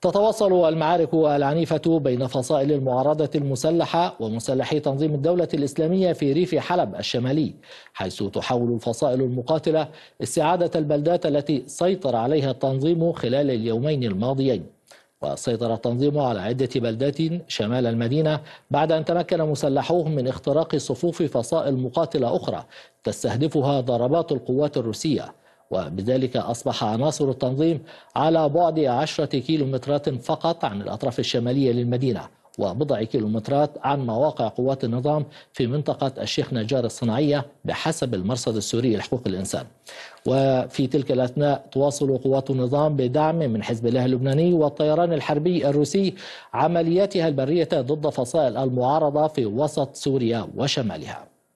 تتواصل المعارك العنيفة بين فصائل المعارضة المسلحة ومسلحي تنظيم الدولة الإسلامية في ريف حلب الشمالي حيث تحاول الفصائل المقاتلة استعادة البلدات التي سيطر عليها التنظيم خلال اليومين الماضيين وسيطر التنظيم على عدة بلدات شمال المدينة بعد أن تمكن مسلحوهم من اختراق صفوف فصائل مقاتلة أخرى تستهدفها ضربات القوات الروسية وبذلك أصبح عناصر التنظيم على بعد عشرة كيلومترات فقط عن الأطراف الشمالية للمدينة وبضع كيلومترات عن مواقع قوات النظام في منطقة الشيخ نجار الصناعية بحسب المرصد السوري لحقوق الإنسان وفي تلك الأثناء تواصل قوات النظام بدعم من حزب الله اللبناني والطيران الحربي الروسي عملياتها البرية ضد فصائل المعارضة في وسط سوريا وشمالها